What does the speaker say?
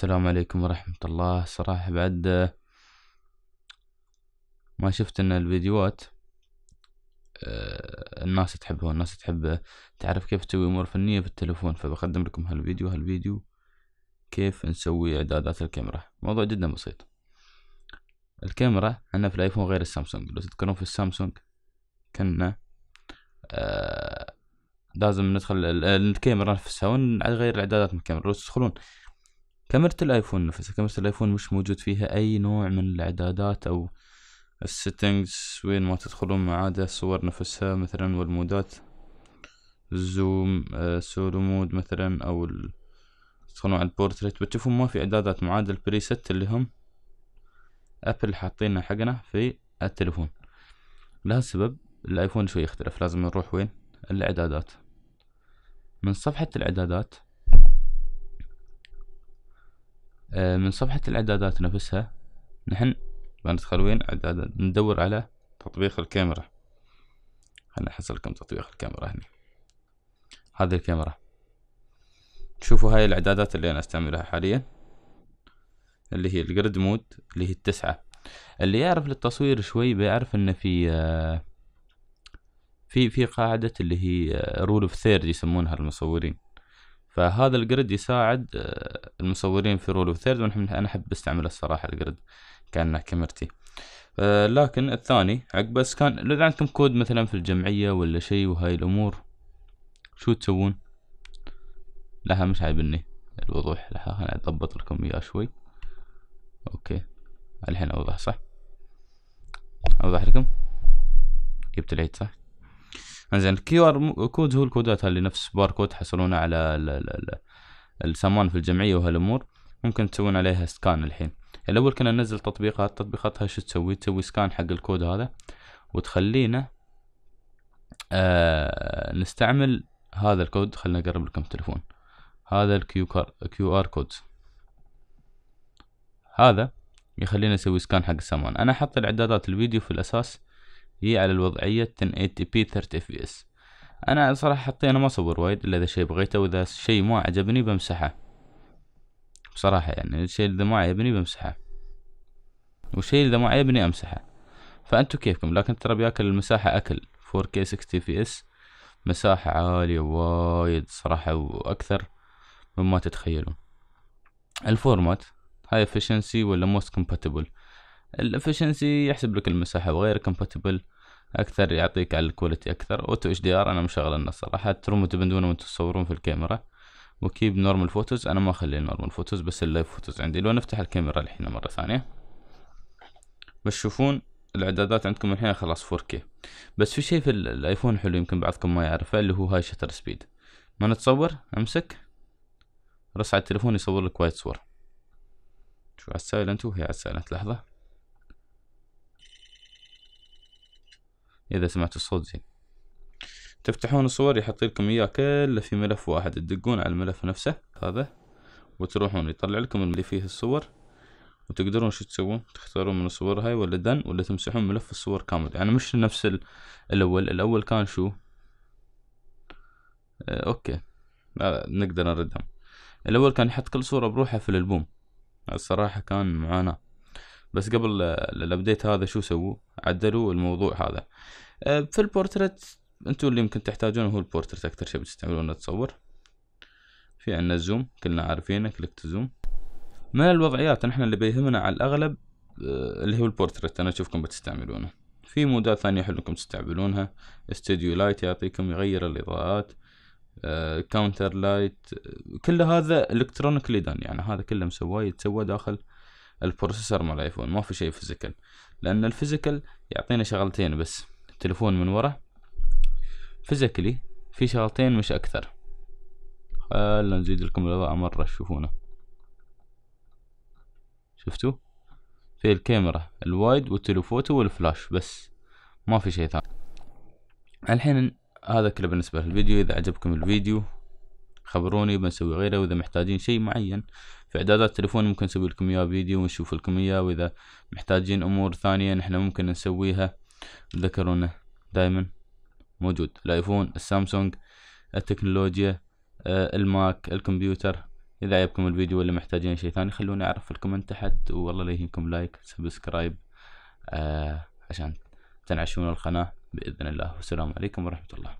السلام عليكم ورحمة الله صراحة بعد ما شفت ان الفيديوهات آه، الناس تحبها الناس تحب تعرف كيف تسوي امور فنية في التلفون فبقدم لكم هالفيديو هالفيديو كيف نسوي اعدادات الكاميرا موضوع جدا بسيط الكاميرا عندنا في الايفون غير السامسونج لو تذكرون في السامسونج كنا آه، لازم ندخل الكاميرا نفسها ونغير الاعدادات من الكاميرا لو تدخلون كاميرا الايفون نفسها كاميرا الايفون مش موجود فيها اي نوع من الاعدادات او السيتنجز وين ما تدخلون معادة الصور نفسها مثلا والمودات الزوم سولو آه، مود مثلا او ال... تدخلون على البورتريت بتشوفون ما في اعدادات معادة عدا البريست اللي هم ابل حاطينه حقنا في التلفون لها سبب الايفون شوي يختلف لازم نروح وين الاعدادات من صفحة الاعدادات آه، من صفحة الاعدادات نفسها نحن بندخل وين اعدادات ندور على تطبيق الكاميرا خلنا نحصل لكم تطبيق الكاميرا هنا هذه الكاميرا شوفوا هاي الاعدادات اللي انا استعملها حاليا اللي هي الجريد مود اللي هي التسعة اللي يعرف للتصوير شوي بيعرف ان في آه، في في قاعدة اللي هي رول اوف ثيرد يسمونها المصورين فهذا الجريد يساعد آه، المصورين في رول وثيرد وانا انا احب استعمله الصراحه الجريد كانه كاميرتي آه، لكن الثاني عقب كان اذا عندكم كود مثلا في الجمعيه ولا شيء وهاي الامور شو تسوون لها مش عايبني الوضوح لها انا اضبط لكم اياه شوي اوكي الحين اوضح صح اوضح لكم جبت العيد صح زين الكيو ار كود هو الكودات اللي نفس باركود تحصلونها على السمان في الجمعيه وهالامور ممكن تسوون عليها سكان الحين الاول يعني كنا ننزل تطبيقات تطبيقاتها شو تسوي تسوي سكان حق الكود هذا وتخلينا آه نستعمل هذا الكود خلنا نقرب لكم التلفون هذا الكيو كيو ار كود هذا يخلينا نسوي سكان حق السمان انا حط الاعدادات الفيديو في الاساس هي على الوضعية 1080p 30fps انا صراحة حطي أنا ما صبر وايد الا اذا شي بغيته واذا شي ما عجبني بمسحه بصراحة يعني الشي اللي ما عجبني بمسحه والشي اللي ما عجبني امسحه فانتو كيفكم لكن ترى بياكل المساحة اكل 4K 60fps مساحة عالية وايد صراحة واكثر مما تتخيلون الفورمات هاي efficiency ولا most compatible الافشنسي يحسب لك المساحه وغير كومباتبل اكثر يعطيك على الكواليتي اكثر اوتو اتش دي ار انا مشغل النص صراحة ترموا تبندون وانتم تصورون في الكاميرا وكيب نورمال فوتوز انا ما اخلي نورمال فوتوز بس اللايف فوتوز عندي لو نفتح الكاميرا الحين مره ثانيه بتشوفون الاعدادات عندكم الحين خلاص 4K بس في شيء في الايفون حلو يمكن بعضكم ما يعرفه اللي هو هاي شتر سبيد ما نتصور امسك رص على التليفون يصور لك وايد صور شو على السايلنت وهي على السايلنت لحظه إذا سمعتوا الصوت زين تفتحون الصور يحط لكم إياه كله في ملف واحد تدقون على الملف نفسه هذا وتروحون يطلع لكم اللي فيه الصور وتقدرون شو تسوون تختارون من الصور هاي ولا دن ولا تمسحون ملف الصور كامل يعني مش نفس الأول الأول كان شو آه أوكي آه نقدر نردهم الأول كان يحط كل صورة بروحها في الألبوم الصراحة كان معاناة بس قبل الابديت هذا شو سووا عدلوا الموضوع هذا أه، في البورتريت انتم اللي يمكن تحتاجونه هو البورتريت اكثر شيء بتستعملونه تصور في عندنا الزوم كلنا عارفينه كليك زوم من الوضعيات نحن اللي بيهمنا على الاغلب أه، اللي هو البورتريت انا اشوفكم بتستعملونه في مودات ثانية حلو انكم تستعملونها استوديو لايت يعطيكم يغير الاضاءات كاونتر أه، لايت كل هذا الكترونيكلي دان يعني هذا كله مسواه يتسوى داخل البروسيسور مال الايفون ما في شيء فيزيكال لان الفيزيكال يعطينا شغلتين بس التليفون من ورا فيزيكلي في شغلتين مش اكثر خلنا آه، نزيد لكم الاضاءة مرة تشوفونه شفتوا في الكاميرا الوايد والتليفوتو والفلاش بس ما في شيء ثاني الحين هذا كله بالنسبة للفيديو اذا عجبكم الفيديو خبروني بنسوي غيره واذا محتاجين شيء معين في اعدادات التليفون ممكن نسوي لكم اياه فيديو ونشوف لكم اياه واذا محتاجين امور ثانية نحن ممكن نسويها تذكرونا دائما موجود الايفون السامسونج التكنولوجيا آه، الماك الكمبيوتر اذا عجبكم الفيديو ولا محتاجين شيء ثاني خلوني اعرف في الكومنت تحت والله لا يهمكم لايك سبسكرايب آه عشان تنعشون القناة بإذن الله والسلام عليكم ورحمة الله